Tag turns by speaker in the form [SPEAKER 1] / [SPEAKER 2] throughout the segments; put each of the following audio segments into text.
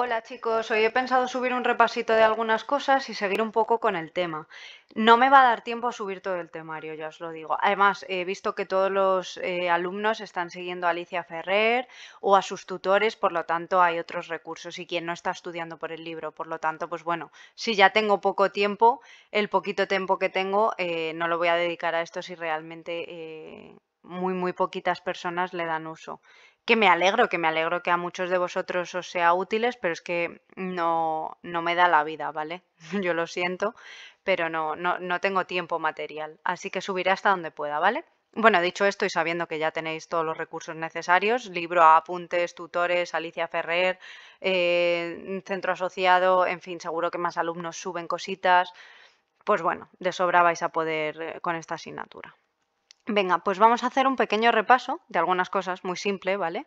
[SPEAKER 1] Hola chicos, hoy he pensado subir un repasito de algunas cosas y seguir un poco con el tema. No me va a dar tiempo a subir todo el temario, ya os lo digo. Además, he visto que todos los eh, alumnos están siguiendo a Alicia Ferrer o a sus tutores, por lo tanto hay otros recursos y quien no está estudiando por el libro. Por lo tanto, pues bueno, si ya tengo poco tiempo, el poquito tiempo que tengo eh, no lo voy a dedicar a esto si realmente... Eh, muy, muy poquitas personas le dan uso que me alegro, que me alegro que a muchos de vosotros os sea útiles, pero es que no, no me da la vida, ¿vale? Yo lo siento, pero no, no, no tengo tiempo material, así que subiré hasta donde pueda, ¿vale? Bueno, dicho esto y sabiendo que ya tenéis todos los recursos necesarios, libro, a apuntes, tutores, Alicia Ferrer, eh, centro asociado, en fin, seguro que más alumnos suben cositas, pues bueno, de sobra vais a poder eh, con esta asignatura. Venga, pues vamos a hacer un pequeño repaso de algunas cosas, muy simple, ¿vale?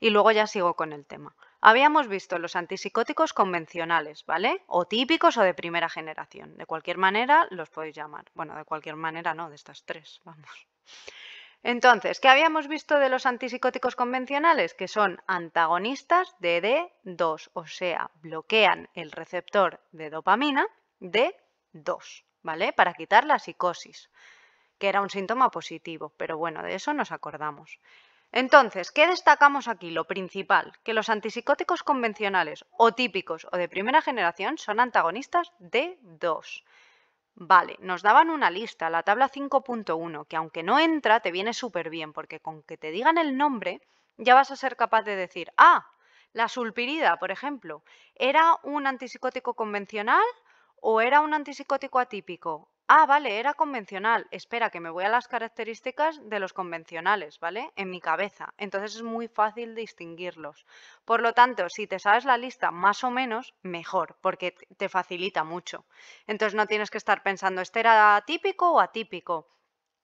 [SPEAKER 1] Y luego ya sigo con el tema. Habíamos visto los antipsicóticos convencionales, ¿vale? O típicos o de primera generación. De cualquier manera los podéis llamar. Bueno, de cualquier manera no, de estas tres, vamos. Entonces, ¿qué habíamos visto de los antipsicóticos convencionales? Que son antagonistas de D2, o sea, bloquean el receptor de dopamina D2, ¿vale? Para quitar la psicosis que era un síntoma positivo, pero bueno, de eso nos acordamos. Entonces, ¿qué destacamos aquí? Lo principal, que los antipsicóticos convencionales o típicos o de primera generación son antagonistas de dos. Vale, nos daban una lista, la tabla 5.1, que aunque no entra, te viene súper bien, porque con que te digan el nombre, ya vas a ser capaz de decir, ah, la sulpirida, por ejemplo, ¿era un antipsicótico convencional o era un antipsicótico atípico? Ah, vale, era convencional. Espera, que me voy a las características de los convencionales, ¿vale? En mi cabeza. Entonces es muy fácil distinguirlos. Por lo tanto, si te sabes la lista más o menos, mejor, porque te facilita mucho. Entonces no tienes que estar pensando, ¿este era típico o atípico?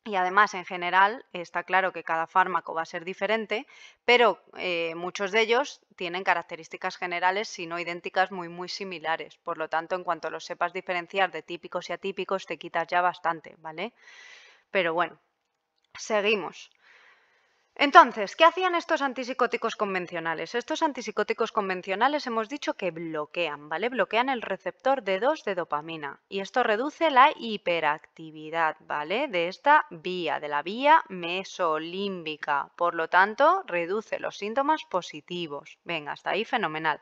[SPEAKER 1] Y además, en general, está claro que cada fármaco va a ser diferente, pero eh, muchos de ellos tienen características generales, si no idénticas, muy, muy similares. Por lo tanto, en cuanto los sepas diferenciar de típicos y atípicos, te quitas ya bastante, ¿vale? Pero bueno, seguimos. Entonces, ¿qué hacían estos antipsicóticos convencionales? Estos antipsicóticos convencionales hemos dicho que bloquean, ¿vale? Bloquean el receptor D2 de dopamina y esto reduce la hiperactividad, ¿vale? De esta vía, de la vía mesolímbica. Por lo tanto, reduce los síntomas positivos. Venga, hasta ahí fenomenal.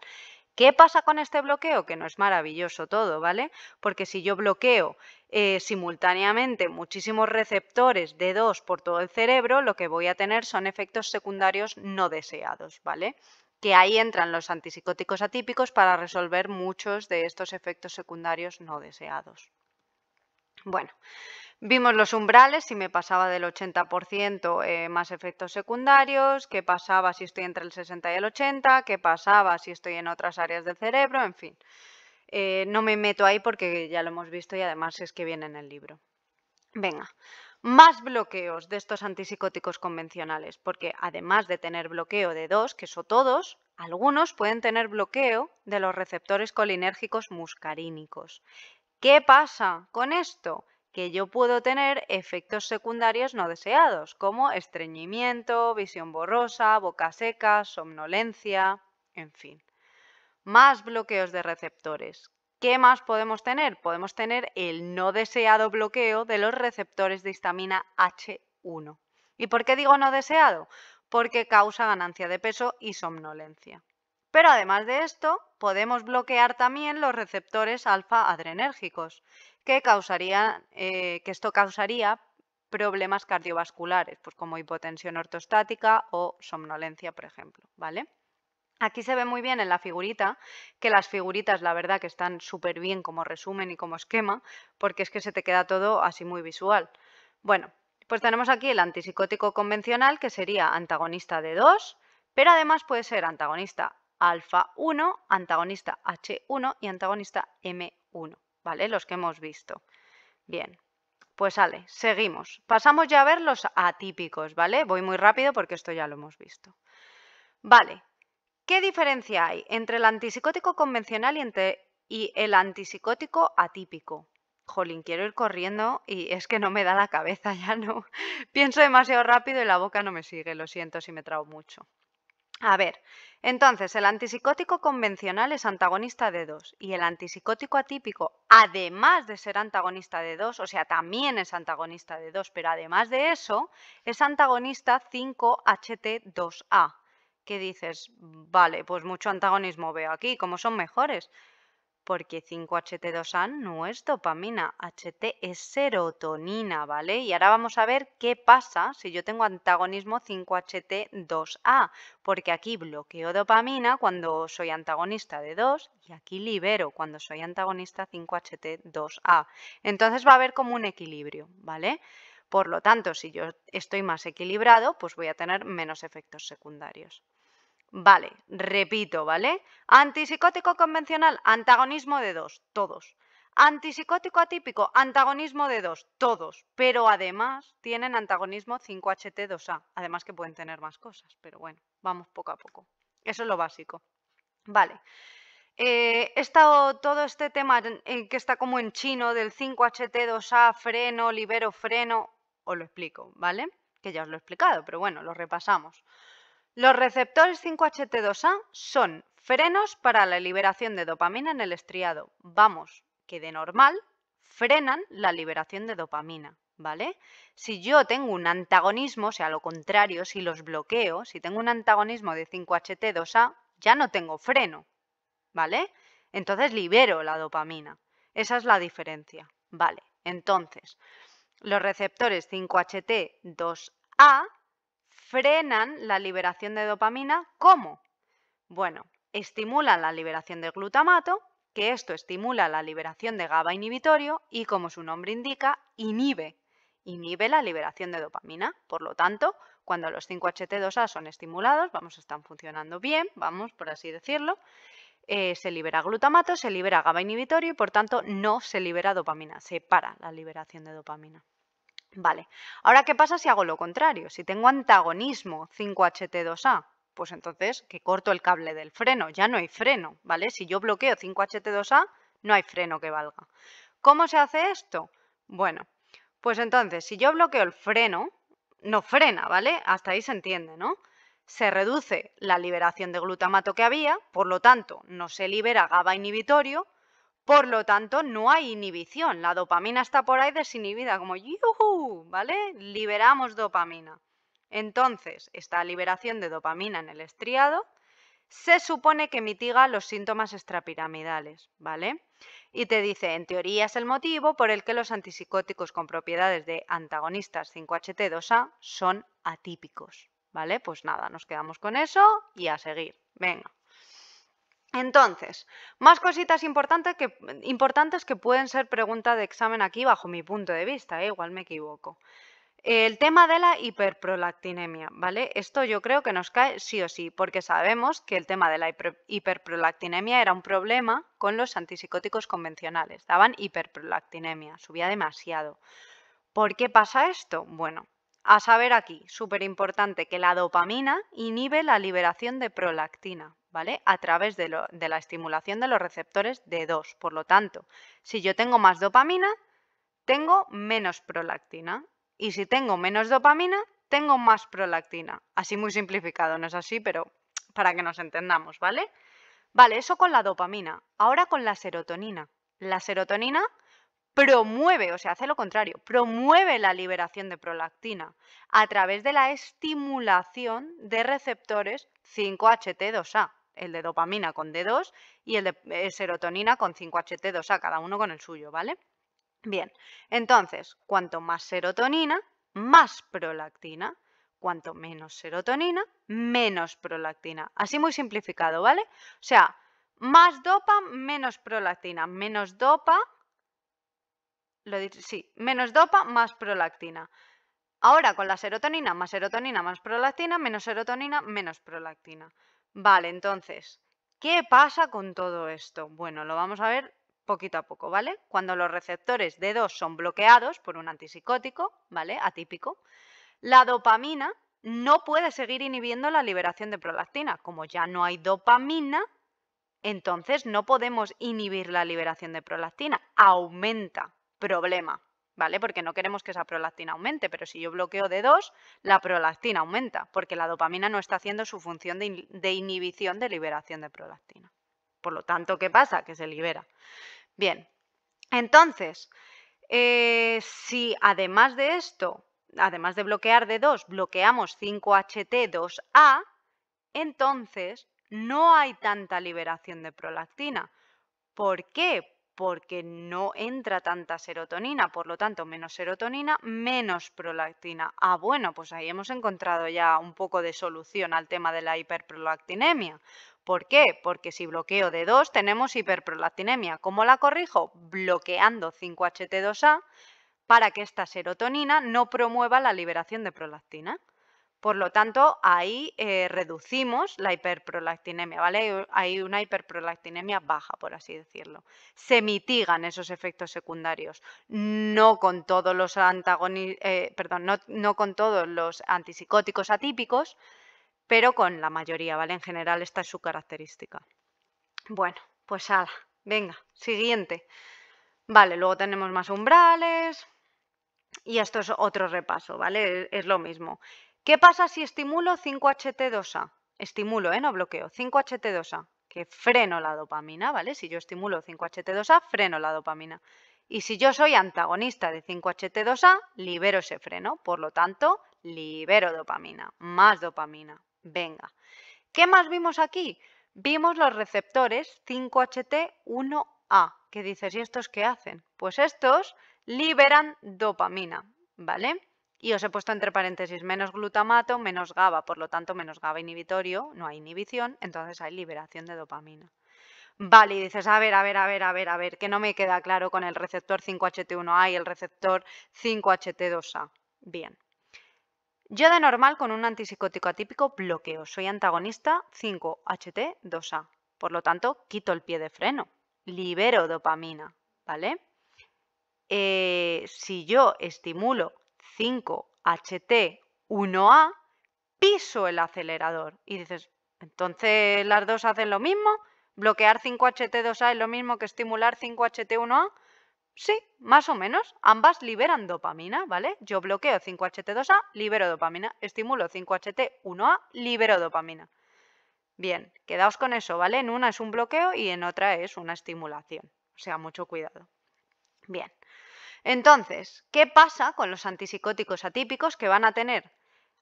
[SPEAKER 1] ¿Qué pasa con este bloqueo? Que no es maravilloso todo, ¿vale? Porque si yo bloqueo eh, simultáneamente muchísimos receptores de 2 por todo el cerebro, lo que voy a tener son efectos secundarios no deseados, ¿vale? Que ahí entran los antipsicóticos atípicos para resolver muchos de estos efectos secundarios no deseados. Bueno, Vimos los umbrales, si me pasaba del 80% eh, más efectos secundarios, qué pasaba si estoy entre el 60 y el 80, qué pasaba si estoy en otras áreas del cerebro, en fin. Eh, no me meto ahí porque ya lo hemos visto y además es que viene en el libro. Venga, más bloqueos de estos antipsicóticos convencionales, porque además de tener bloqueo de dos, que son todos, algunos pueden tener bloqueo de los receptores colinérgicos muscarínicos. ¿Qué pasa con esto? que yo puedo tener efectos secundarios no deseados, como estreñimiento, visión borrosa, boca seca, somnolencia, en fin. Más bloqueos de receptores. ¿Qué más podemos tener? Podemos tener el no deseado bloqueo de los receptores de histamina H1. ¿Y por qué digo no deseado? Porque causa ganancia de peso y somnolencia. Pero además de esto, podemos bloquear también los receptores alfa-adrenérgicos, que, eh, que esto causaría problemas cardiovasculares, pues como hipotensión ortostática o somnolencia, por ejemplo, ¿vale? Aquí se ve muy bien en la figurita, que las figuritas la verdad que están súper bien como resumen y como esquema, porque es que se te queda todo así muy visual. Bueno, pues tenemos aquí el antipsicótico convencional, que sería antagonista de 2, pero además puede ser antagonista alfa 1, antagonista H1 y antagonista M1. ¿vale? Los que hemos visto. Bien, pues sale, seguimos. Pasamos ya a ver los atípicos, ¿vale? Voy muy rápido porque esto ya lo hemos visto. Vale, ¿qué diferencia hay entre el antipsicótico convencional y, y el antipsicótico atípico? Jolín, quiero ir corriendo y es que no me da la cabeza, ya no. Pienso demasiado rápido y la boca no me sigue, lo siento si me trago mucho. A ver, entonces el antipsicótico convencional es antagonista de 2 y el antipsicótico atípico, además de ser antagonista de 2, o sea, también es antagonista de 2, pero además de eso, es antagonista 5HT2A. qué dices, vale, pues mucho antagonismo veo aquí, como son mejores porque 5 ht 2 a no es dopamina, HT es serotonina, ¿vale? Y ahora vamos a ver qué pasa si yo tengo antagonismo 5-HT2A, porque aquí bloqueo dopamina cuando soy antagonista de 2 y aquí libero cuando soy antagonista 5-HT2A. Entonces va a haber como un equilibrio, ¿vale? Por lo tanto, si yo estoy más equilibrado, pues voy a tener menos efectos secundarios. Vale, repito, ¿vale? Antipsicótico convencional, antagonismo de dos, todos. Antipsicótico atípico, antagonismo de dos, todos. Pero además tienen antagonismo 5HT2A, además que pueden tener más cosas, pero bueno, vamos poco a poco. Eso es lo básico. Vale. Eh, todo este tema que está como en chino del 5HT2A, freno, libero, freno, os lo explico, ¿vale? Que ya os lo he explicado, pero bueno, lo repasamos. Los receptores 5HT2A son frenos para la liberación de dopamina en el estriado. Vamos, que de normal frenan la liberación de dopamina, ¿vale? Si yo tengo un antagonismo, o sea, lo contrario, si los bloqueo, si tengo un antagonismo de 5HT2A, ya no tengo freno, ¿vale? Entonces libero la dopamina. Esa es la diferencia, ¿vale? Entonces, los receptores 5HT2A frenan la liberación de dopamina. ¿Cómo? Bueno, estimulan la liberación de glutamato, que esto estimula la liberación de GABA inhibitorio y, como su nombre indica, inhibe. Inhibe la liberación de dopamina. Por lo tanto, cuando los 5HT2A son estimulados, vamos, están funcionando bien, vamos, por así decirlo, eh, se libera glutamato, se libera GABA inhibitorio y, por tanto, no se libera dopamina. Se para la liberación de dopamina. Vale, ahora ¿qué pasa si hago lo contrario? Si tengo antagonismo 5HT2A, pues entonces que corto el cable del freno, ya no hay freno, ¿vale? Si yo bloqueo 5HT2A, no hay freno que valga. ¿Cómo se hace esto? Bueno, pues entonces, si yo bloqueo el freno, no frena, ¿vale? Hasta ahí se entiende, ¿no? Se reduce la liberación de glutamato que había, por lo tanto, no se libera GABA inhibitorio, por lo tanto, no hay inhibición. La dopamina está por ahí desinhibida, como ¡yuhu! ¿Vale? Liberamos dopamina. Entonces, esta liberación de dopamina en el estriado se supone que mitiga los síntomas extrapiramidales, ¿vale? Y te dice, en teoría es el motivo por el que los antipsicóticos con propiedades de antagonistas 5HT2A son atípicos, ¿vale? Pues nada, nos quedamos con eso y a seguir. Venga. Entonces, más cositas importantes que, pueden ser pregunta de examen aquí bajo mi punto de vista, ¿eh? igual me equivoco. El tema de la hiperprolactinemia, ¿vale? Esto yo creo que nos cae sí o sí, porque sabemos que el tema de la hiperprolactinemia era un problema con los antipsicóticos convencionales. Daban hiperprolactinemia, subía demasiado. ¿Por qué pasa esto? Bueno, a saber aquí, súper importante que la dopamina inhibe la liberación de prolactina, ¿vale? A través de, la estimulación de los receptores D2. Por lo tanto, si yo tengo más dopamina, tengo menos prolactina. Y si tengo menos dopamina, tengo más prolactina. Así muy simplificado, no es así, pero para que nos entendamos, ¿vale? Vale, eso con la dopamina. Ahora con la serotonina. La serotonina promueve, o sea, hace lo contrario, promueve la liberación de prolactina a través de la estimulación de receptores 5HT2A el de dopamina con D2 y el de eh, serotonina con 5HT2A, cada uno con el suyo, ¿vale? Bien, entonces, cuanto más serotonina, más prolactina. Cuanto menos serotonina, menos prolactina. Así muy simplificado, ¿vale? O sea, más dopa, menos prolactina. Menos dopa, sí, menos dopa, más prolactina. Ahora con la serotonina, más serotonina, más prolactina, menos serotonina, menos prolactina. Vale, entonces, ¿qué pasa con todo esto? Bueno, lo vamos a ver poquito a poco, ¿vale? Cuando los receptores D2 son bloqueados por un antipsicótico, ¿vale? Atípico, la dopamina no puede seguir inhibiendo la liberación de prolactina. Como ya no hay dopamina, entonces no podemos inhibir la liberación de prolactina. Aumenta. Problema. Porque no queremos que esa prolactina aumente, pero si yo bloqueo de 2, la prolactina aumenta, porque la dopamina no está haciendo su función de, inhibición de liberación de prolactina. Por lo tanto, ¿qué pasa? Que se libera. Bien, entonces, eh, si además de esto, además de bloquear de 2, bloqueamos 5HT2A, entonces no hay tanta liberación de prolactina. ¿Por qué? porque no entra tanta serotonina, por lo tanto menos serotonina, menos prolactina. Ah, bueno, pues ahí hemos encontrado ya un poco de solución al tema de la hiperprolactinemia. ¿Por qué? Porque si bloqueo de 2 tenemos hiperprolactinemia. ¿Cómo la corrijo? Bloqueando 5HT2A para que esta serotonina no promueva la liberación de prolactina. Por lo tanto, ahí eh, reducimos la hiperprolactinemia, ¿vale? Hay una hiperprolactinemia baja, por así decirlo. Se mitigan esos efectos secundarios, no con todos los eh, perdón, no, con todos los antipsicóticos atípicos, pero con la mayoría, ¿vale? En general esta es su característica. Bueno, pues ala, venga, siguiente. Vale, luego tenemos más umbrales y esto es otro repaso, ¿vale? Es lo mismo. ¿Qué pasa si estimulo 5HT2A? Estimulo, ¿eh? no bloqueo. 5HT2A, que freno la dopamina, ¿vale? Si yo estimulo 5HT2A, freno la dopamina. Y si yo soy antagonista de 5HT2A, libero ese freno. Por lo tanto, libero dopamina, más dopamina. Venga. ¿Qué más vimos aquí? Vimos los receptores 5HT1A, que dices, ¿y estos qué hacen? Pues estos liberan dopamina, ¿vale? Y os he puesto entre paréntesis menos glutamato, menos GABA, por lo tanto menos GABA inhibitorio, no hay inhibición, entonces hay liberación de dopamina. Vale, y dices, a ver, a ver, a ver, a ver, a ver, que no me queda claro con el receptor 5HT1A y el receptor 5HT2A. Bien. Yo de normal con un antipsicótico atípico bloqueo, soy antagonista 5HT2A, por lo tanto quito el pie de freno, libero dopamina, ¿vale? Eh, si yo estimulo 5HT1A, piso el acelerador. Y dices, entonces las dos hacen lo mismo, bloquear 5HT2A es lo mismo que estimular 5HT1A. Sí, más o menos. Ambas liberan dopamina, ¿vale? Yo bloqueo 5HT2A, libero dopamina. Estimulo 5HT1A, libero dopamina. Bien, quedaos con eso, ¿vale? En una es un bloqueo y en otra es una estimulación. O sea, mucho cuidado. Bien. Entonces, ¿qué pasa con los antipsicóticos atípicos que van a tener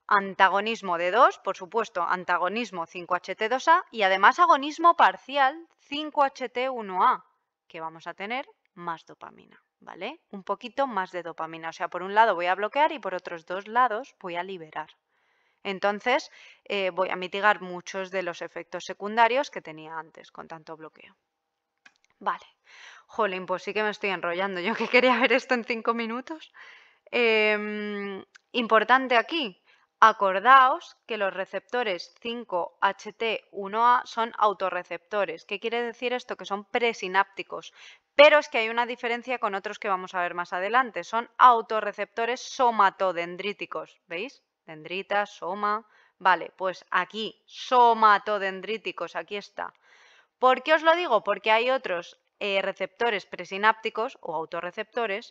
[SPEAKER 1] antagonismo de 2, por supuesto, antagonismo 5HT2A y además agonismo parcial 5HT1A, que vamos a tener más dopamina, ¿vale? Un poquito más de dopamina, o sea, por un lado voy a bloquear y por otros dos lados voy a liberar. Entonces, eh, voy a mitigar muchos de los efectos secundarios que tenía antes con tanto bloqueo. Vale, Jolín, pues sí que me estoy enrollando. Yo que quería ver esto en cinco minutos. Em, importante aquí, acordaos que los receptores 5HT1A son autorreceptores. ¿Qué quiere decir esto? Que son presinápticos. Pero es que hay una diferencia con otros que vamos a ver más adelante. Son autorreceptores somatodendríticos. ¿Veis? Dendrita, soma. Vale, pues aquí, somatodendríticos, aquí está. ¿Por qué os lo digo? Porque hay otros eh, receptores presinápticos o autorreceptores,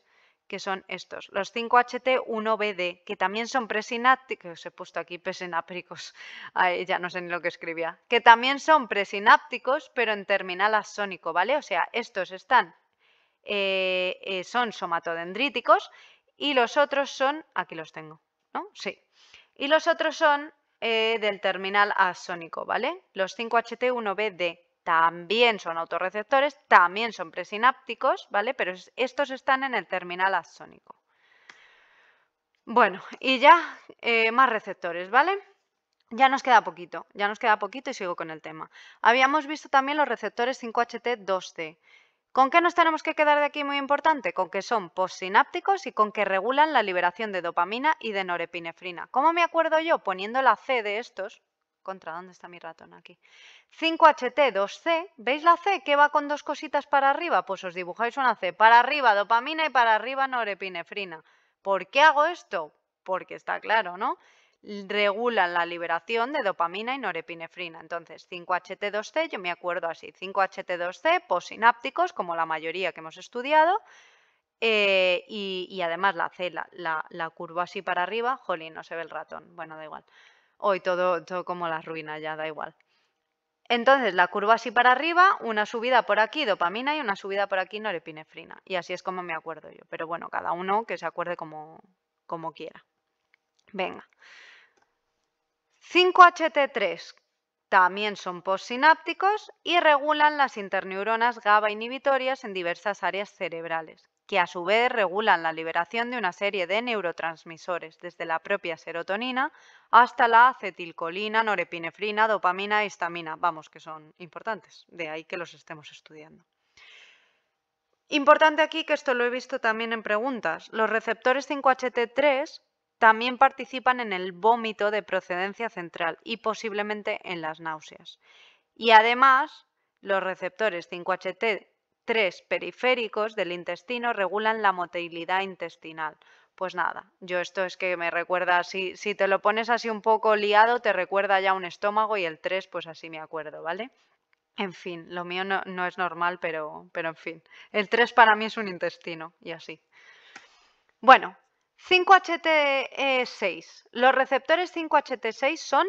[SPEAKER 1] que son estos, los 5HT1BD, que también son presinápticos, he puesto aquí presinápticos, ya no sé ni lo que escribía, que también son presinápticos, pero en terminal asónico, ¿vale? O sea, estos están, eh, eh, son somatodendríticos y los otros son, aquí los tengo, ¿no? Sí. Y los otros son del terminal asónico, ¿vale? Los 5HT1BD también son autorreceptores, también son presinápticos, ¿vale? Pero estos están en el terminal axónico. Bueno, y ya eh, más receptores, ¿vale? Ya nos queda poquito, ya nos queda poquito y sigo con el tema. Habíamos visto también los receptores 5HT2C. ¿Con qué nos tenemos que quedar de aquí muy importante? Con que son postsinápticos y con que regulan la liberación de dopamina y de norepinefrina. ¿Cómo me acuerdo yo? Poniendo la C de estos, ¿Contra dónde está mi ratón aquí? 5HT2C. ¿Veis la C que va con dos cositas para arriba? Pues os dibujáis una C. Para arriba dopamina y para arriba norepinefrina. ¿Por qué hago esto? Porque está claro, ¿no? Regulan la liberación de dopamina y norepinefrina. Entonces, 5HT2C, yo me acuerdo así, 5HT2C, posinápticos, como la mayoría que hemos estudiado, eh, y, además la C, la, la, la curva así para arriba, jolín, no se ve el ratón, bueno, da igual hoy todo, todo como la ruina, ya da igual. Entonces, la curva así para arriba, una subida por aquí dopamina y una subida por aquí norepinefrina. Y así es como me acuerdo yo. Pero bueno, cada uno que se acuerde como, como quiera. Venga. 5HT3 también son postsinápticos y regulan las interneuronas GABA inhibitorias en diversas áreas cerebrales que a su vez regulan la liberación de una serie de neurotransmisores, desde la propia serotonina hasta la acetilcolina, norepinefrina, dopamina e histamina. Vamos, que son importantes, de ahí que los estemos estudiando. Importante aquí que esto lo he visto también en preguntas. Los receptores 5HT3 también participan en el vómito de procedencia central y posiblemente en las náuseas. Y además, los receptores 5HT tres periféricos del intestino regulan la motilidad intestinal. Pues nada, yo esto es que me recuerda, si, si te lo pones así un poco liado, te recuerda ya un estómago y el 3, pues así me acuerdo, ¿vale? En fin, lo mío no, es normal, pero, pero en fin. El 3 para mí es un intestino y así. Bueno, 5HT6. E Los receptores 5HT6 son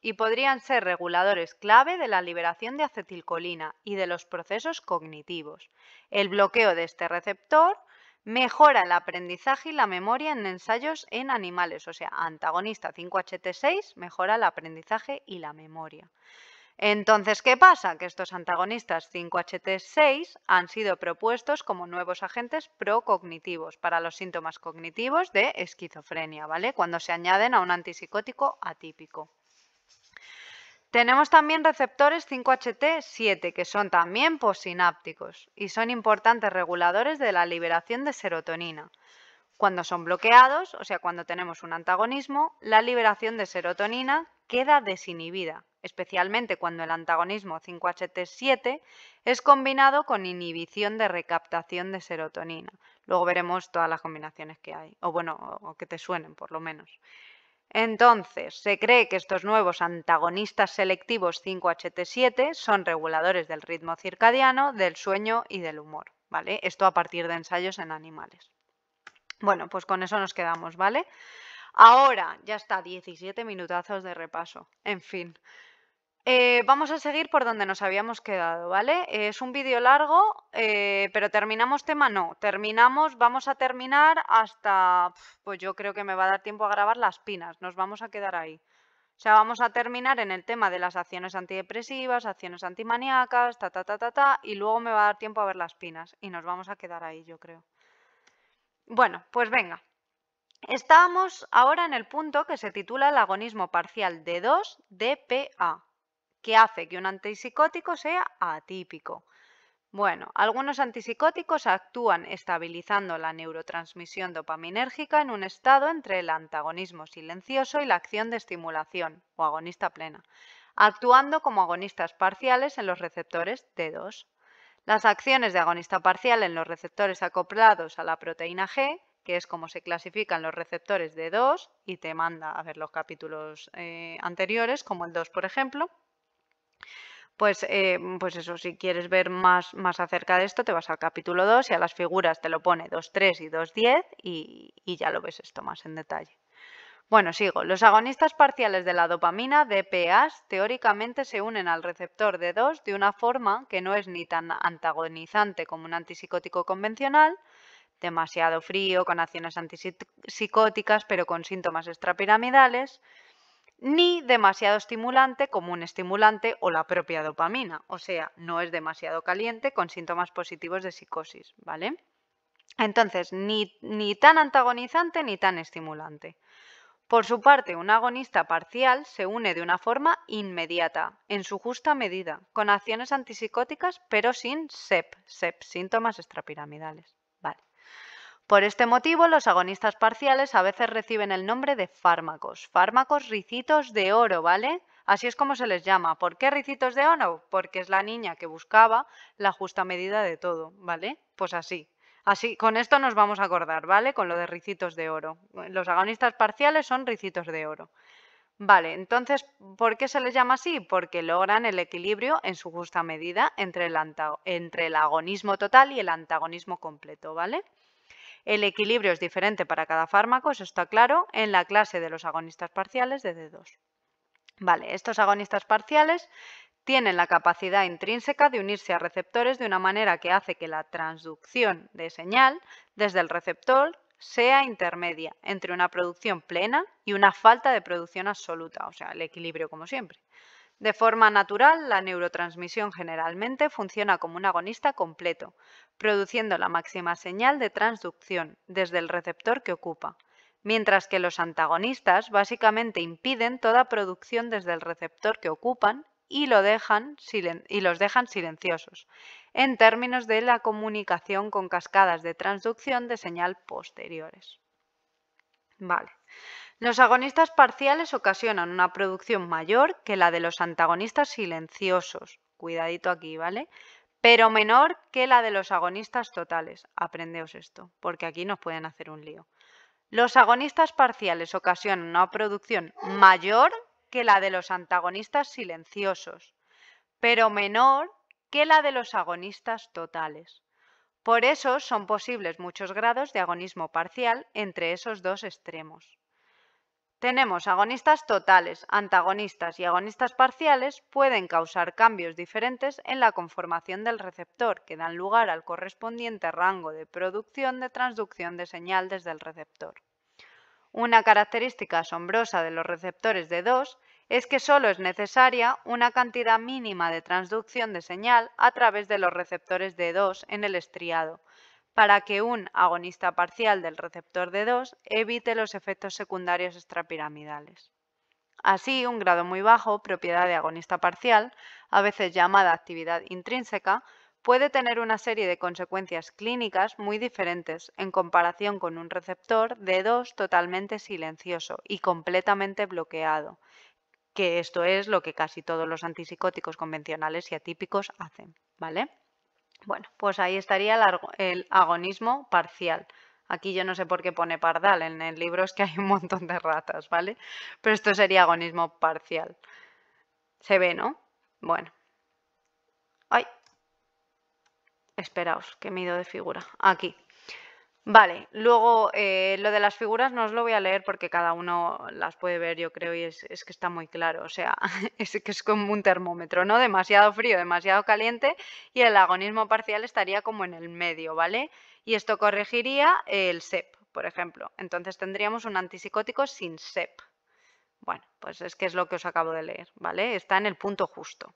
[SPEAKER 1] y podrían ser reguladores clave de la liberación de acetilcolina y de los procesos cognitivos. El bloqueo de este receptor mejora el aprendizaje y la memoria en ensayos en animales, o sea, antagonista 5HT6 mejora el aprendizaje y la memoria. Entonces, ¿qué pasa? Que estos antagonistas 5HT6 han sido propuestos como nuevos agentes procognitivos para los síntomas cognitivos de esquizofrenia, ¿vale? Cuando se añaden a un antipsicótico atípico. Tenemos también receptores 5HT7, que son también posinápticos y son importantes reguladores de la liberación de serotonina. Cuando son bloqueados, o sea, cuando tenemos un antagonismo, la liberación de serotonina queda desinhibida, especialmente cuando el antagonismo 5-HT7 es combinado con inhibición de recaptación de serotonina. Luego veremos todas las combinaciones que hay, o bueno, o que te suenen por lo menos. Entonces, se cree que estos nuevos antagonistas selectivos 5-HT7 son reguladores del ritmo circadiano, del sueño y del humor, ¿vale? Esto a partir de ensayos en animales. Bueno, pues con eso nos quedamos, ¿vale? Ahora, ya está, 17 minutazos de repaso. En fin. Eh, vamos a seguir por donde nos habíamos quedado, ¿vale? Es un vídeo largo, eh, pero terminamos tema, no. Terminamos, vamos a terminar hasta, pues yo creo que me va a dar tiempo a grabar las pinas, nos vamos a quedar ahí. O sea, vamos a terminar en el tema de las acciones antidepresivas, acciones antimaníacas, ta, ta, ta, ta, ta, y luego me va a dar tiempo a ver las pinas y nos vamos a quedar ahí, yo creo. Bueno, pues venga, Estamos ahora en el punto que se titula el agonismo parcial de 2-DPA, que hace que un antipsicótico sea atípico. Bueno, algunos antipsicóticos actúan estabilizando la neurotransmisión dopaminérgica en un estado entre el antagonismo silencioso y la acción de estimulación o agonista plena, actuando como agonistas parciales en los receptores d 2 Las acciones de agonista parcial en los receptores acoplados a la proteína G que es cómo se clasifican los receptores de 2 y te manda a ver los capítulos eh, anteriores, como el 2 por ejemplo. Pues, eh, pues eso, si quieres ver más, más acerca de esto, te vas al capítulo 2 y a las figuras te lo pone 2.3 y 2.10 y, y ya lo ves esto más en detalle. Bueno, sigo. Los agonistas parciales de la dopamina, DPAs, teóricamente se unen al receptor de 2 de una forma que no es ni tan antagonizante como un antipsicótico convencional, demasiado frío, con acciones antipsicóticas, pero con síntomas extrapiramidales, ni demasiado estimulante como un estimulante o la propia dopamina, o sea, no es demasiado caliente con síntomas positivos de psicosis, ¿vale? Entonces, ni, ni tan antagonizante ni tan estimulante. Por su parte, un agonista parcial se une de una forma inmediata, en su justa medida, con acciones antipsicóticas pero sin SEP, SEP, síntomas extrapiramidales. Vale. Por este motivo, los agonistas parciales a veces reciben el nombre de fármacos, fármacos ricitos de oro, ¿vale? Así es como se les llama. ¿Por qué ricitos de oro? Porque es la niña que buscaba la justa medida de todo, ¿vale? Pues así. Así, con esto nos vamos a acordar, ¿vale? Con lo de ricitos de oro. Los agonistas parciales son ricitos de oro. Vale, entonces, ¿por qué se les llama así? Porque logran el equilibrio en su justa medida entre el, entre el agonismo total y el antagonismo completo, ¿vale? El equilibrio es diferente para cada fármaco, eso está claro, en la clase de los agonistas parciales de D2. Vale, estos agonistas parciales tienen la capacidad intrínseca de unirse a receptores de una manera que hace que la transducción de señal desde el receptor sea intermedia entre una producción plena y una falta de producción absoluta, o sea, el equilibrio como siempre. De forma natural, la neurotransmisión generalmente funciona como un agonista completo, produciendo la máxima señal de transducción desde el receptor que ocupa, mientras que los antagonistas básicamente impiden toda producción desde el receptor que ocupan y, lo dejan los dejan silenciosos, en términos de la comunicación con cascadas de transducción de señal posteriores. Vale. Los agonistas parciales ocasionan una producción mayor que la de los antagonistas silenciosos, cuidadito aquí, ¿vale? Pero menor que la de los agonistas totales. Aprendeos esto, porque aquí nos pueden hacer un lío. Los agonistas parciales ocasionan una producción mayor que la de los antagonistas silenciosos, pero menor que la de los agonistas totales. Por eso son posibles muchos grados de agonismo parcial entre esos dos extremos. Tenemos agonistas totales, antagonistas y agonistas parciales pueden causar cambios diferentes en la conformación del receptor que dan lugar al correspondiente rango de producción de transducción de señal desde el receptor. Una característica asombrosa de los receptores de 2 es que solo es necesaria una cantidad mínima de transducción de señal a través de los receptores de 2 en el estriado para que un agonista parcial del receptor d 2 evite los efectos secundarios extrapiramidales. Así, un grado muy bajo, propiedad de agonista parcial, a veces llamada actividad intrínseca, puede tener una serie de consecuencias clínicas muy diferentes en comparación con un receptor d 2 totalmente silencioso y completamente bloqueado, que esto es lo que casi todos los antipsicóticos convencionales y atípicos hacen, ¿vale? Bueno, pues ahí estaría el, agonismo parcial. Aquí yo no sé por qué pone pardal, en el libro es que hay un montón de ratas, ¿vale? Pero esto sería agonismo parcial. Se ve, ¿no? Bueno. ¡Ay! Esperaos, que me he ido de figura. Aquí. Vale, luego eh, lo de las figuras no os lo voy a leer porque cada uno las puede ver, yo creo, y es, es que está muy claro. O sea, es que es como un termómetro, ¿no? Demasiado frío, demasiado caliente y el agonismo parcial estaría como en el medio, ¿vale? Y esto corregiría el SEP, por ejemplo. Entonces tendríamos un antipsicótico sin SEP. Bueno, pues es que es lo que os acabo de leer, ¿vale? Está en el punto justo.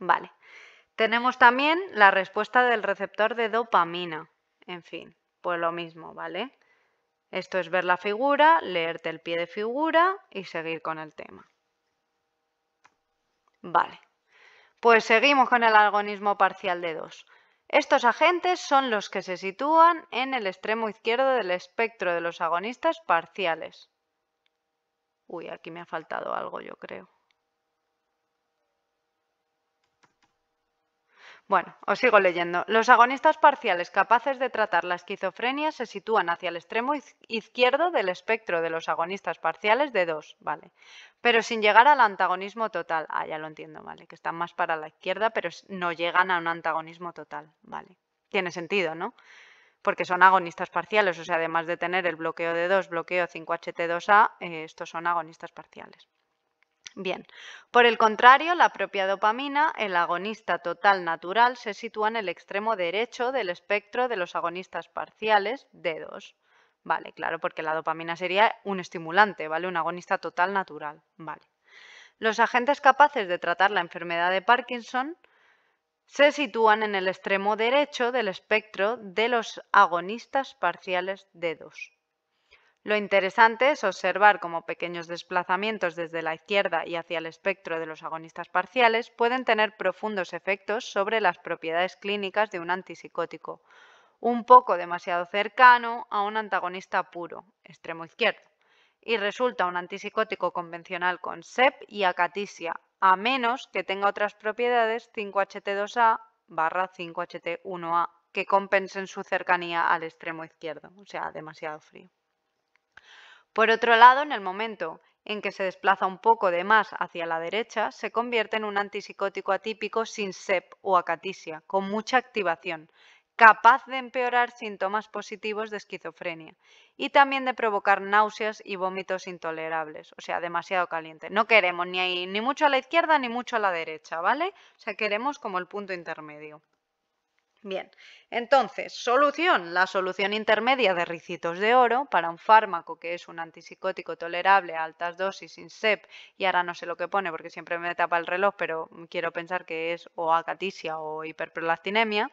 [SPEAKER 1] Vale. Tenemos también la respuesta del receptor de dopamina en fin, pues lo mismo, ¿vale? Esto es ver la figura, leerte el pie de figura y seguir con el tema. Vale, pues seguimos con el agonismo parcial de 2. Estos agentes son los que se sitúan en el extremo izquierdo del espectro de los agonistas parciales. Uy, aquí me ha faltado algo, yo creo. Bueno, os sigo leyendo. Los agonistas parciales capaces de tratar la esquizofrenia se sitúan hacia el extremo izquierdo del espectro de los agonistas parciales de 2, ¿vale? Pero sin llegar al antagonismo total. Ah, ya lo entiendo, ¿vale? Que están más para la izquierda, pero no llegan a un antagonismo total, ¿vale? Tiene sentido, ¿no? Porque son agonistas parciales, o sea, además de tener el bloqueo de 2, bloqueo 5HT2A, eh, estos son agonistas parciales. Bien. Por el contrario, la propia dopamina, el agonista total natural, se sitúa en el extremo derecho del espectro de los agonistas parciales, D2. Vale, claro, porque la dopamina sería un estimulante, ¿vale? Un agonista total natural. Vale. Los agentes capaces de tratar la enfermedad de Parkinson se sitúan en el extremo derecho del espectro de los agonistas parciales D2. Lo interesante es observar cómo pequeños desplazamientos desde la izquierda y hacia el espectro de los agonistas parciales pueden tener profundos efectos sobre las propiedades clínicas de un antipsicótico, un poco demasiado cercano a un antagonista puro, extremo izquierdo, y resulta un antipsicótico convencional con SEP y acatisia, a menos que tenga otras propiedades 5HT2A barra 5HT1A que compensen su cercanía al extremo izquierdo, o sea, demasiado frío. Por otro lado, en el momento en que se desplaza un poco de más hacia la derecha, se convierte en un antipsicótico atípico sin SEP o acatisia, con mucha activación, capaz de empeorar síntomas positivos de esquizofrenia y también de provocar náuseas y vómitos intolerables, o sea, demasiado caliente. No queremos ni, ni mucho a la izquierda ni mucho a la derecha, ¿vale? O sea, queremos como el punto intermedio. Bien, entonces, solución, la solución intermedia de ricitos de oro para un fármaco que es un antipsicótico tolerable a altas dosis sin SEP, y ahora no sé lo que pone porque siempre me tapa el reloj, pero quiero pensar que es o acatisia o hiperprolactinemia.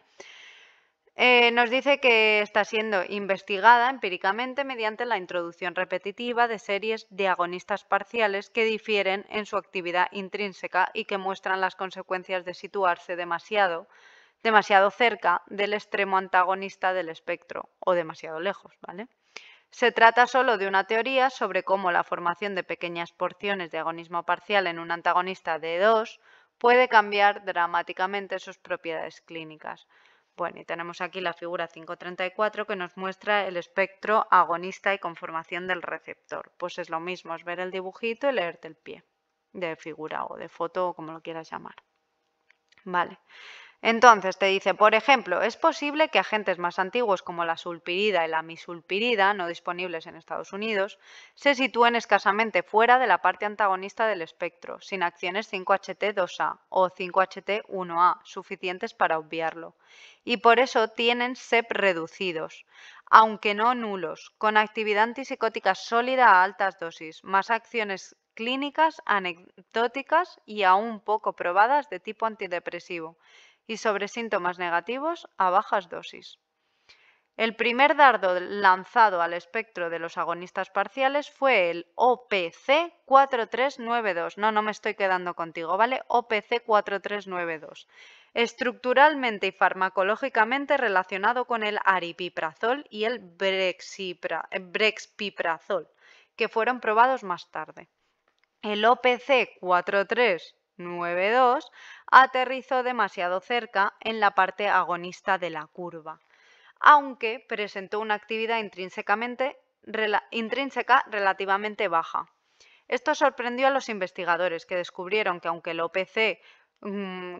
[SPEAKER 1] Eh, nos dice que está siendo investigada empíricamente mediante la introducción repetitiva de series de agonistas parciales que difieren en su actividad intrínseca y que muestran las consecuencias de situarse demasiado demasiado cerca del extremo antagonista del espectro o demasiado lejos, ¿vale? Se trata solo de una teoría sobre cómo la formación de pequeñas porciones de agonismo parcial en un antagonista de 2 puede cambiar dramáticamente sus propiedades clínicas. Bueno, y tenemos aquí la figura 534 que nos muestra el espectro agonista y conformación del receptor. Pues es lo mismo, es ver el dibujito y leerte el pie de figura o de foto o como lo quieras llamar. Vale. Entonces te dice, por ejemplo, es posible que agentes más antiguos como la sulpirida y la misulpirida, no disponibles en Estados Unidos, se sitúen escasamente fuera de la parte antagonista del espectro, sin acciones 5HT2A o 5HT1A suficientes para obviarlo, y por eso tienen SEP reducidos, aunque no nulos, con actividad antipsicótica sólida a altas dosis, más acciones clínicas, anecdóticas y aún poco probadas de tipo antidepresivo y sobre síntomas negativos a bajas dosis. El primer dardo lanzado al espectro de los agonistas parciales fue el OPC 4392. No, no me estoy quedando contigo, ¿vale? OPC 4392. Estructuralmente y farmacológicamente relacionado con el aripiprazol y el eh, brexpiprazol, que fueron probados más tarde. El OPC 4392 9.2, aterrizó demasiado cerca en la parte agonista de la curva, aunque presentó una actividad intrínsecamente, intrínseca relativamente baja. Esto sorprendió a los investigadores que descubrieron que aunque el OPC mm,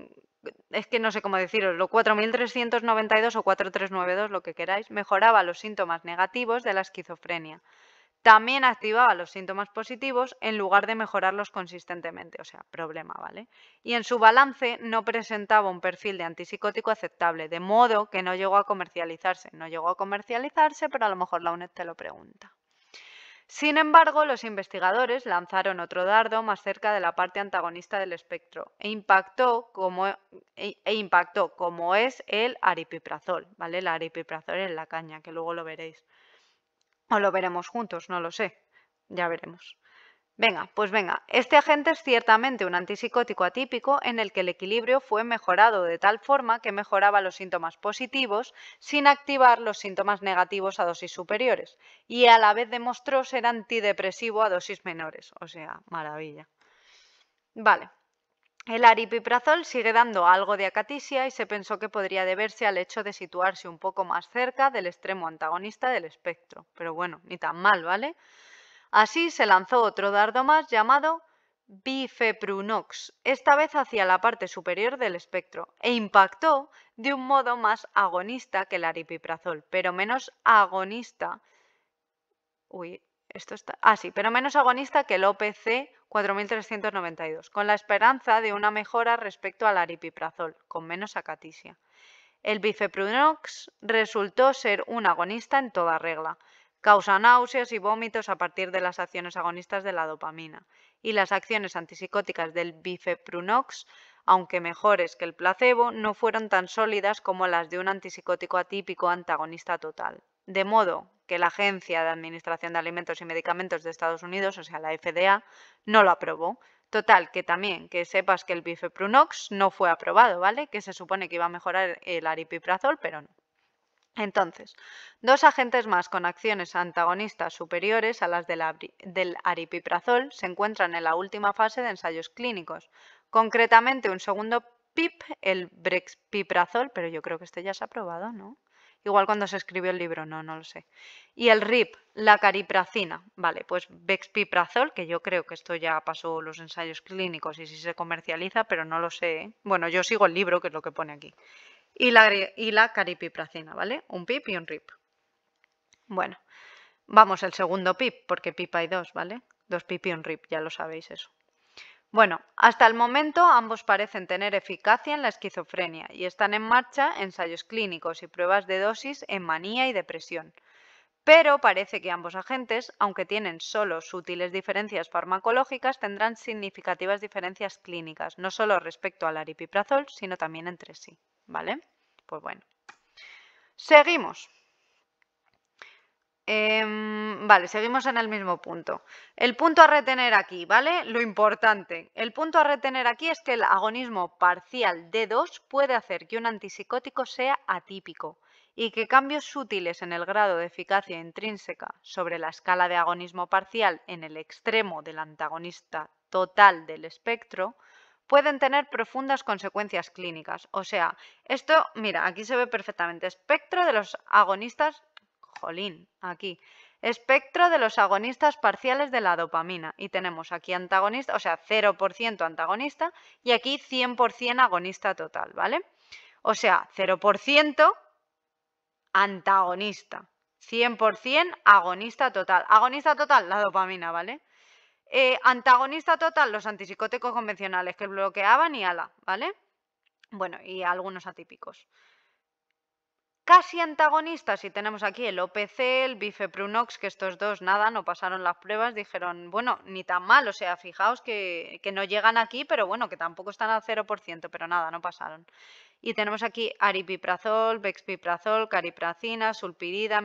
[SPEAKER 1] es que no sé cómo deciros, lo 4392 o 4392, lo que queráis, mejoraba los síntomas negativos de la esquizofrenia también activaba los síntomas positivos en lugar de mejorarlos consistentemente, o sea, problema, ¿vale? Y en su balance no presentaba un perfil de antipsicótico aceptable, de modo que no llegó a comercializarse. No llegó a comercializarse, pero a lo mejor la UNED te lo pregunta. Sin embargo, los investigadores lanzaron otro dardo más cerca de la parte antagonista del espectro e impactó como, e, e impactó como es el aripiprazol, ¿vale? El aripiprazol en la caña, que luego lo veréis. O lo veremos juntos, no lo sé. Ya veremos. Venga, pues venga, este agente es ciertamente un antipsicótico atípico en el que el equilibrio fue mejorado de tal forma que mejoraba los síntomas positivos sin activar los síntomas negativos a dosis superiores y a la vez demostró ser antidepresivo a dosis menores, o sea, maravilla. Vale, el aripiprazol sigue dando algo de acatisia y se pensó que podría deberse al hecho de situarse un poco más cerca del extremo antagonista del espectro. Pero bueno, ni tan mal, ¿vale? Así se lanzó otro dardo más llamado Bifeprunox, esta vez hacia la parte superior del espectro, e impactó de un modo más agonista que el aripiprazol, pero menos agonista. Uy, esto está. Ah, sí, pero menos agonista que el OPC 4.392, con la esperanza de una mejora respecto al aripiprazol, con menos acatisia. El bifeprunox resultó ser un agonista en toda regla. Causa náuseas y vómitos a partir de las acciones agonistas de la dopamina. Y las acciones antipsicóticas del bifeprunox, aunque mejores que el placebo, no fueron tan sólidas como las de un antipsicótico atípico antagonista total. De modo que la Agencia de Administración de Alimentos y Medicamentos de Estados Unidos, o sea, la FDA, no lo aprobó. Total, que también, que sepas que el bifeprunox no fue aprobado, ¿vale? Que se supone que iba a mejorar el aripiprazol, pero no. Entonces, dos agentes más con acciones antagonistas superiores a las del aripiprazol se encuentran en la última fase de ensayos clínicos, concretamente un segundo PIP, el brexpiprazol, pero yo creo que este ya se ha aprobado, ¿no? Igual cuando se escribió el libro, no, no lo sé. Y el RIP, la caripracina. Vale, pues Bexpiprazol, que yo creo que esto ya pasó los ensayos clínicos y si se comercializa, pero no lo sé. ¿eh? Bueno, yo sigo el libro, que es lo que pone aquí. Y la, y la caripipracina, ¿vale? Un PIP y un RIP. Bueno, vamos, el segundo PIP, porque PIP hay dos, ¿vale? Dos PIP y un RIP, ya lo sabéis eso. Bueno, hasta el momento ambos parecen tener eficacia en la esquizofrenia y están en marcha ensayos clínicos y pruebas de dosis en manía y depresión. Pero parece que ambos agentes, aunque tienen solo sutiles diferencias farmacológicas, tendrán significativas diferencias clínicas, no solo respecto al aripiprazol, sino también entre sí. ¿Vale? Pues bueno. Seguimos. Em, Vale, seguimos en el mismo punto. El punto a retener aquí, ¿vale? Lo importante. El punto a retener aquí es que el agonismo parcial de 2 puede hacer que un antipsicótico sea atípico y que cambios sutiles en el grado de eficacia intrínseca sobre la escala de agonismo parcial en el extremo del antagonista total del espectro pueden tener profundas consecuencias clínicas. O sea, esto, mira, aquí se ve perfectamente, espectro de los agonistas, jolín, aquí, Espectro de los agonistas parciales de la dopamina. Y tenemos aquí antagonista, o sea, 0% antagonista y aquí 100% agonista total, ¿vale? O sea, 0% antagonista, 100% agonista total. Agonista total, la dopamina, ¿vale? Eh, antagonista total, los antipsicóticos convencionales que bloqueaban y ala, ¿vale? Bueno, y algunos atípicos casi antagonistas. Y tenemos aquí el OPC, el Bifeprunox, que estos dos nada, no pasaron las pruebas, dijeron, bueno, ni tan mal, o sea, fijaos que, no llegan aquí, pero bueno, que tampoco están al 0%, pero nada, no pasaron. Y tenemos aquí aripiprazol, vexpiprazol, caripracina, sulpirida,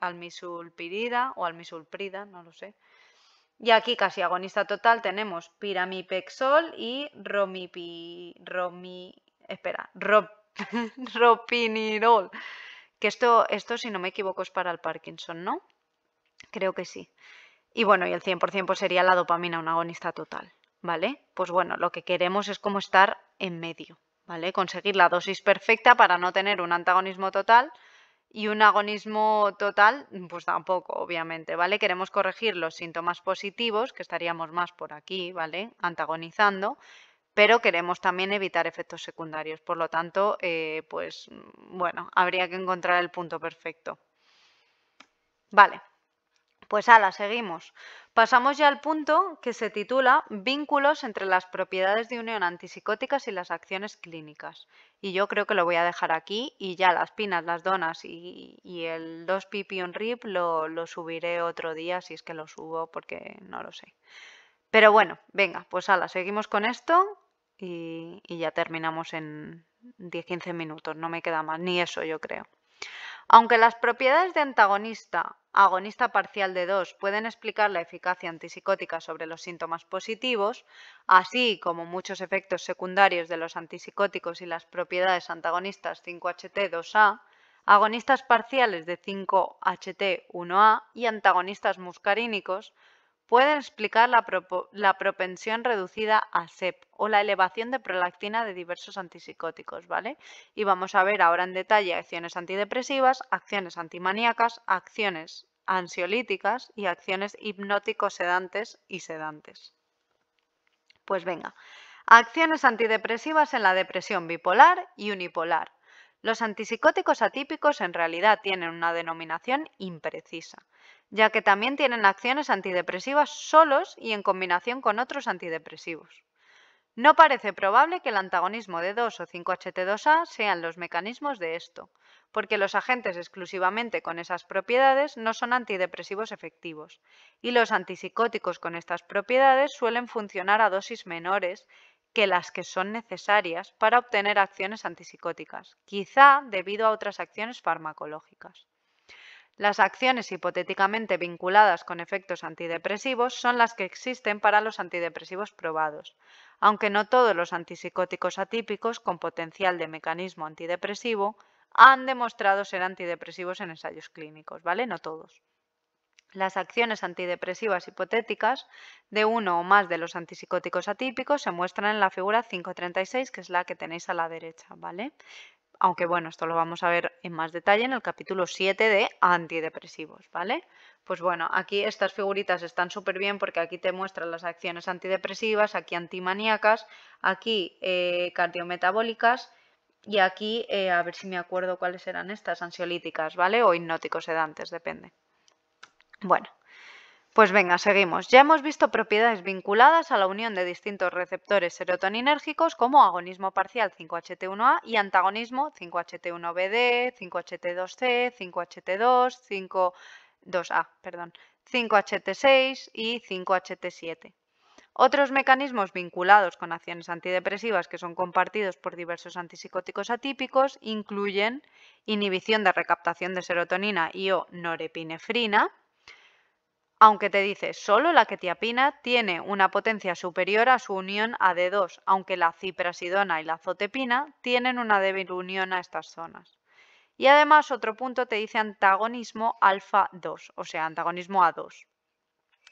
[SPEAKER 1] almisulpirida o almisulprida, no lo sé. Y aquí casi agonista total tenemos piramipexol y romipi, romi, espera, rop, Ropinirol. Que esto, esto, si no me equivoco, es para el Parkinson, ¿no? Creo que sí. Y bueno, y el 100% sería la dopamina, un agonista total, ¿vale? Pues bueno, lo que queremos es como estar en medio, ¿vale? Conseguir la dosis perfecta para no tener un antagonismo total y un agonismo total, mm, pues tampoco, obviamente, ¿vale? Queremos corregir los síntomas positivos, que estaríamos más por aquí, ¿vale? Antagonizando pero queremos también evitar efectos secundarios. Por lo tanto, eh, pues mm, bueno, habría que encontrar el punto perfecto. Vale, pues ala, seguimos. Pasamos ya al punto que se titula Vínculos entre las propiedades de unión antipsicóticas y las acciones clínicas. Y yo creo que lo voy a dejar aquí y ya las pinas, las donas y, el 2 pipi on rip lo, lo subiré otro día si es que lo subo porque no lo sé. Pero bueno, venga, pues ala, seguimos con esto y, ya terminamos en 10-15 minutos, no me queda más, ni eso yo creo. Aunque las propiedades de antagonista, agonista parcial de 2 pueden explicar la eficacia antipsicótica sobre los síntomas positivos, así como muchos efectos secundarios de los antipsicóticos y las propiedades antagonistas 5HT2A, agonistas parciales de 5HT1A y antagonistas muscarínicos pueden explicar la, propensión reducida a SEP o la elevación de prolactina de diversos antipsicóticos, ¿vale? Y vamos a ver ahora en detalle acciones antidepresivas, acciones antimaníacas, acciones ansiolíticas y acciones hipnótico-sedantes y sedantes. Pues venga, acciones antidepresivas en la depresión bipolar y unipolar. Los antipsicóticos atípicos en realidad tienen una denominación imprecisa, ya que también tienen acciones antidepresivas solos y en combinación con otros antidepresivos. No parece probable que el antagonismo de 2 o 5-HT2A sean los mecanismos de esto, porque los agentes exclusivamente con esas propiedades no son antidepresivos efectivos, y los antipsicóticos con estas propiedades suelen funcionar a dosis menores que las que son necesarias para obtener acciones antipsicóticas, quizá debido a otras acciones farmacológicas. Las acciones hipotéticamente vinculadas con efectos antidepresivos son las que existen para los antidepresivos probados, aunque no todos los antipsicóticos atípicos con potencial de mecanismo antidepresivo han demostrado ser antidepresivos en ensayos clínicos, ¿vale? No todos. Las acciones antidepresivas hipotéticas de uno o más de los antipsicóticos atípicos se muestran en la figura 536, que es la que tenéis a la derecha, ¿vale? Aunque bueno, esto lo vamos a ver en más detalle en el capítulo 7 de antidepresivos, ¿vale? Pues bueno, aquí estas figuritas están súper bien porque aquí te muestran las acciones antidepresivas, aquí antimaníacas, aquí eh, cardiometabólicas y aquí, eh, a ver si me acuerdo cuáles eran estas, ansiolíticas, ¿vale? O hipnóticos sedantes, depende. Bueno, pues venga, seguimos. Ya hemos visto propiedades vinculadas a la unión de distintos receptores serotoninérgicos como agonismo parcial 5HT1A y antagonismo 5HT1BD, 5HT2C, 5HT2, 5... a perdón, 5HT6 y 5HT7. Otros mecanismos vinculados con acciones antidepresivas que son compartidos por diversos antipsicóticos atípicos incluyen inhibición de recaptación de serotonina y o norepinefrina, aunque te dice solo la quetiapina tiene una potencia superior a su unión a 2 aunque la ciprasidona y la zotepina tienen una débil unión a estas zonas. Y además otro punto te dice antagonismo alfa 2, o sea, antagonismo A2.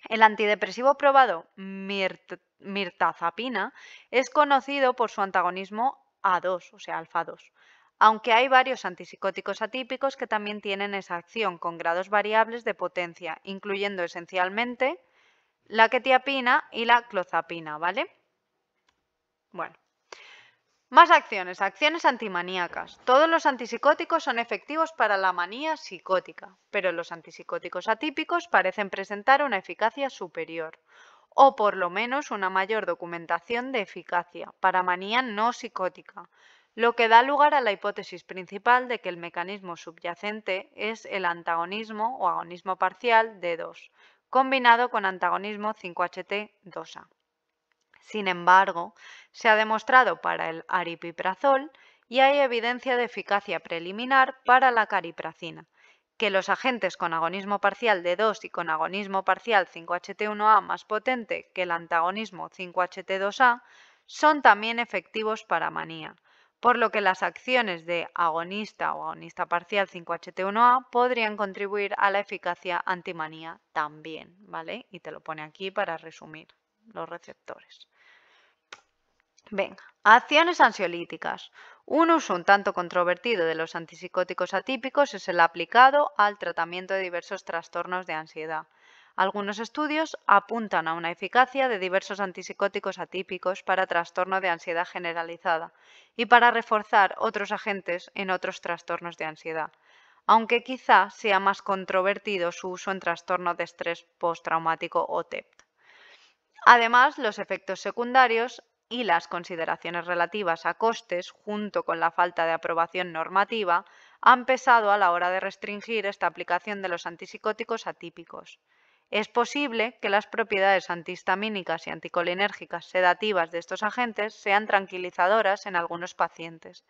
[SPEAKER 1] El antidepresivo probado mirtazapina es conocido por su antagonismo A2, o sea, alfa 2 aunque hay varios antipsicóticos atípicos que también tienen esa acción con grados variables de potencia, incluyendo esencialmente la ketiapina y la clozapina, ¿vale? Bueno. Más acciones, acciones antimaníacas. Todos los antipsicóticos son efectivos para la manía psicótica, pero los antipsicóticos atípicos parecen presentar una eficacia superior, o por lo menos una mayor documentación de eficacia para manía no psicótica, lo que da lugar a la hipótesis principal de que el mecanismo subyacente es el antagonismo o agonismo parcial D2, combinado con antagonismo 5HT2A. Sin embargo, se ha demostrado para el aripiprazol y hay evidencia de eficacia preliminar para la cariprazina, que los agentes con agonismo parcial D2 y con agonismo parcial 5HT1A más potente que el antagonismo 5HT2A son también efectivos para manía, por lo que las acciones de agonista o agonista parcial 5-HT1A podrían contribuir a la eficacia antimanía también, ¿vale? Y te lo pone aquí para resumir los receptores. acciones ansiolíticas. Un uso un tanto controvertido de los antipsicóticos atípicos es el aplicado al tratamiento de diversos trastornos de ansiedad. Algunos estudios apuntan a una eficacia de diversos antipsicóticos atípicos para trastorno de ansiedad generalizada y para reforzar otros agentes en otros trastornos de ansiedad, aunque quizá sea más controvertido su uso en trastorno de estrés postraumático o TEPT. E Además, los efectos secundarios y las consideraciones relativas a costes, junto con la falta de aprobación normativa, han pesado a la hora de restringir esta aplicación de los antipsicóticos atípicos. Es posible que las propiedades antihistamínicas y anticolinérgicas sedativas de estos agentes sean tranquilizadoras en algunos pacientes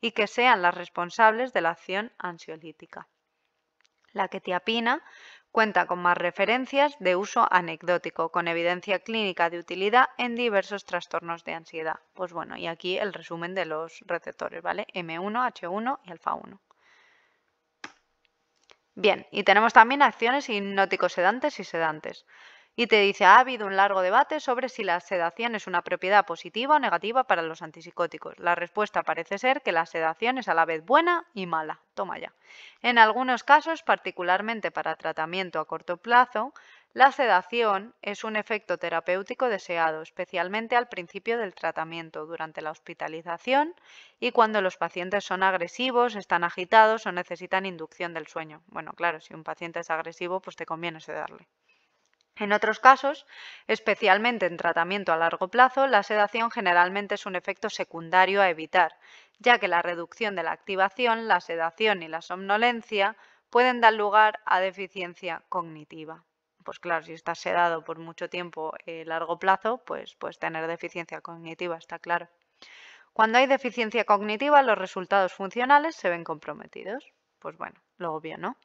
[SPEAKER 1] y que sean las responsables de la acción ansiolítica. La ketiapina cuenta con más referencias de uso anecdótico, con evidencia clínica de utilidad en diversos trastornos de ansiedad. Pues bueno, y aquí el resumen de los receptores, ¿vale? M1, H1 y alfa 1. Bien, y tenemos también acciones hipnóticos sedantes y sedantes y te dice, ha habido un largo debate sobre si la sedación es una propiedad positiva o negativa para los antipsicóticos. La respuesta parece ser que la sedación es a la vez buena y mala. Toma ya. En algunos casos, particularmente para tratamiento a corto plazo, la sedación es un efecto terapéutico deseado, especialmente al principio del tratamiento, durante la hospitalización y cuando los pacientes son agresivos, están agitados o necesitan inducción del sueño. Bueno, claro, si un paciente es agresivo, pues te conviene sedarle. En otros casos, especialmente en tratamiento a largo plazo, la sedación generalmente es un efecto secundario a evitar, ya que la reducción de la activación, la sedación y la somnolencia pueden dar lugar a deficiencia cognitiva. Pues claro, si estás sedado por mucho tiempo a eh, largo plazo, pues, pues tener deficiencia cognitiva, está claro. Cuando hay deficiencia cognitiva, los resultados funcionales se ven comprometidos. Pues bueno, lo obvio, ¿no?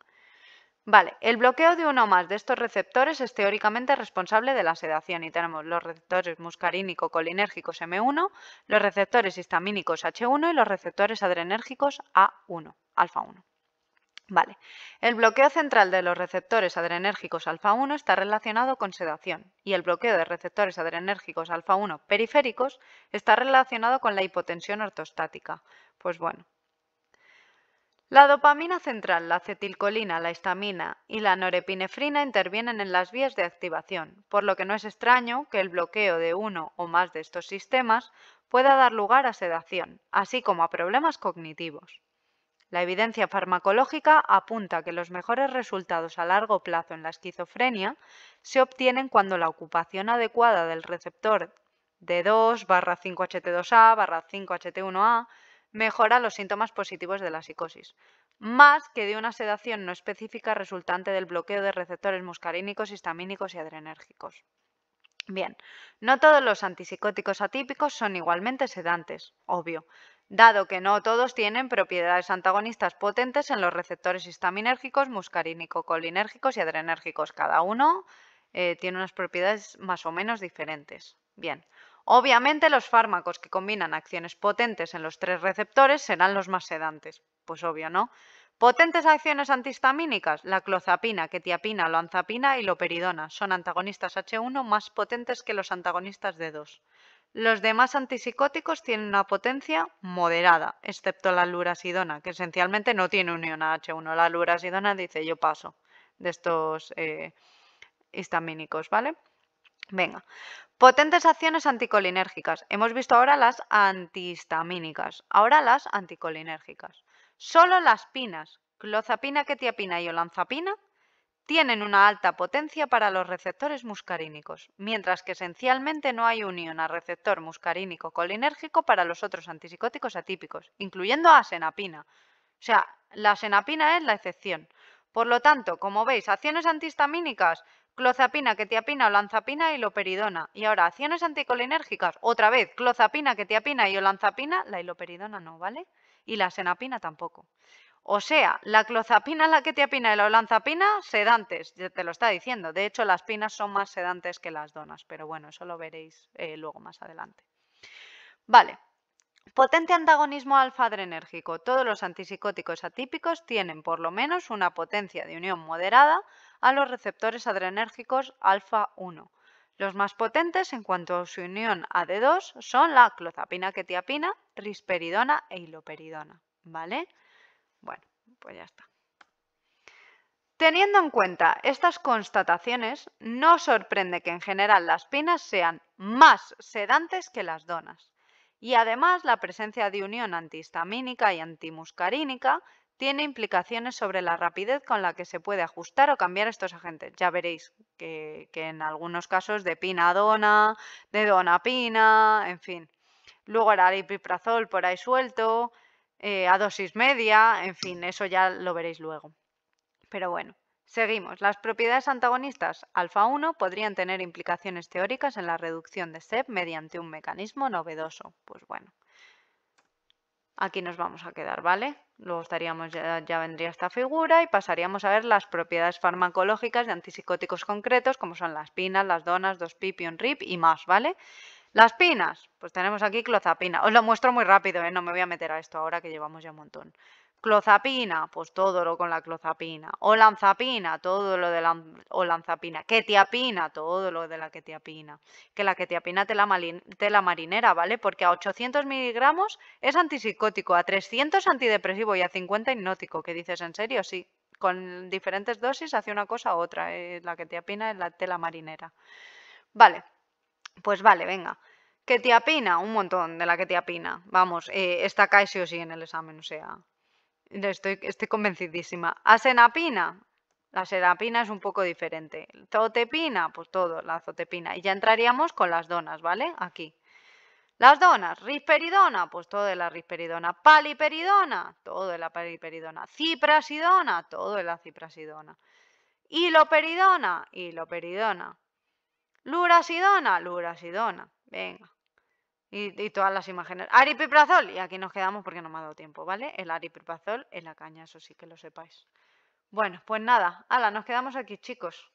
[SPEAKER 1] Vale, el bloqueo de uno o más de estos receptores es teóricamente responsable de la sedación y tenemos los receptores muscarínico colinérgicos M1, los receptores histamínicos H1 y los receptores adrenérgicos A1, alfa 1. Vale, el bloqueo central de los receptores adrenérgicos alfa 1 está relacionado con sedación y el bloqueo de receptores adrenérgicos alfa 1 periféricos está relacionado con la hipotensión ortostática. Pues bueno, la dopamina central, la acetilcolina, la histamina y la norepinefrina intervienen en las vías de activación, por lo que no es extraño que el bloqueo de uno o más de estos sistemas pueda dar lugar a sedación, así como a problemas cognitivos. La evidencia farmacológica apunta que los mejores resultados a largo plazo en la esquizofrenia se obtienen cuando la ocupación adecuada del receptor D2-5HT2A-5HT1A mejora los síntomas positivos de la psicosis, más que de una sedación no específica resultante del bloqueo de receptores muscarínicos, histamínicos y adrenérgicos. Bien, no todos los antipsicóticos atípicos son igualmente sedantes, obvio, dado que no todos tienen propiedades antagonistas potentes en los receptores histaminérgicos, muscarínico, colinérgicos y adrenérgicos. Cada uno eh, tiene unas propiedades más o menos diferentes. Bien, Obviamente los fármacos que combinan acciones potentes en los tres receptores serán los más sedantes. Pues obvio, ¿no? Potentes acciones antihistamínicas, la clozapina, quetiapina, loanzapina y loperidona, son antagonistas H1 más potentes que los antagonistas D2. Los demás antipsicóticos tienen una potencia moderada, excepto la lurasidona, que esencialmente no tiene unión a H1. La lurasidona dice yo paso de estos eh, histamínicos, ¿vale? Venga, Potentes acciones anticolinérgicas. Hemos visto ahora las antihistamínicas, ahora las anticolinérgicas. Solo las pinas, clozapina, ketiapina y olanzapina, tienen una alta potencia para los receptores muscarínicos, mientras que esencialmente no hay unión a receptor muscarínico colinérgico para los otros antipsicóticos atípicos, incluyendo a senapina. O sea, la senapina es la excepción. Por lo tanto, como veis, acciones antihistamínicas clozapina, o lanzapina y loperidona. Y ahora, acciones anticolinérgicas, otra vez, clozapina, apina y olanzapina, la iloperidona no, ¿vale? Y la senapina tampoco. O sea, la clozapina, la que apina y la olanzapina, sedantes, te lo está diciendo. De hecho, las pinas son más sedantes que las donas, pero bueno, eso lo veréis eh, luego más adelante. Vale, Potente antagonismo alfa-adrenérgico. Todos los antipsicóticos atípicos tienen por lo menos una potencia de unión moderada a los receptores adrenérgicos alfa-1. Los más potentes en cuanto a su unión a D2 son la clozapina quetiapina, risperidona e iloperidona. ¿Vale? Bueno, pues ya está. Teniendo en cuenta estas constataciones, no sorprende que en general las pinas sean más sedantes que las donas. Y además la presencia de unión antihistamínica y antimuscarínica tiene implicaciones sobre la rapidez con la que se puede ajustar o cambiar estos agentes. Ya veréis que, en algunos casos de pina a dona, de dona a pina, en fin. Luego el aripiprazol por ahí suelto, eh, a dosis media, en fin, eso ya lo veréis luego. Pero bueno, seguimos. Las propiedades antagonistas alfa 1 podrían tener implicaciones teóricas en la reducción de SEP mediante un mecanismo novedoso. Pues bueno aquí nos vamos a quedar, ¿vale? Luego estaríamos, ya, vendría esta figura y pasaríamos a ver las propiedades farmacológicas de antipsicóticos concretos, como son las pinas, las donas, pipi, un rip y más, ¿vale? Las pinas, pues tenemos aquí clozapina. Os lo muestro muy rápido, ¿eh? no me voy a meter a esto ahora que llevamos ya un montón. Clozapina, pues todo lo con la clozapina. O lanzapina, todo lo de la o lanzapina. todo lo de la ketiapina. Que la quetiapina tela, la marinera, ¿vale? Porque a 800 miligramos es antipsicótico, a 300 antidepresivo y a 50 hipnótico. ¿Qué dices? ¿En serio? Sí. Con diferentes dosis hace una cosa u otra. Eh, la ketiapina es la tela marinera. Vale. Pues vale, venga. Quetiapina, un montón de la quetiapina. Vamos, eh, esta cae o sí en el examen, o sea, Estoy, convencidísima. Asenapina. La serapina es un poco diferente. Zotepina, pues todo, la zotepina. Y ya entraríamos con las donas, ¿vale? Aquí. Las donas, risperidona, pues todo de la risperidona. Paliperidona, todo de la paliperidona. Ciprasidona, todo de la ciprasidona. Hiloperidona, hiloperidona. Lurasidona, lurasidona. Venga. Y, todas las imágenes. Aripiprazol. Y aquí nos quedamos porque no me ha dado tiempo, ¿vale? El aripiprazol en la caña, eso sí que lo sepáis. Bueno, pues nada. Hala, nos quedamos aquí, chicos.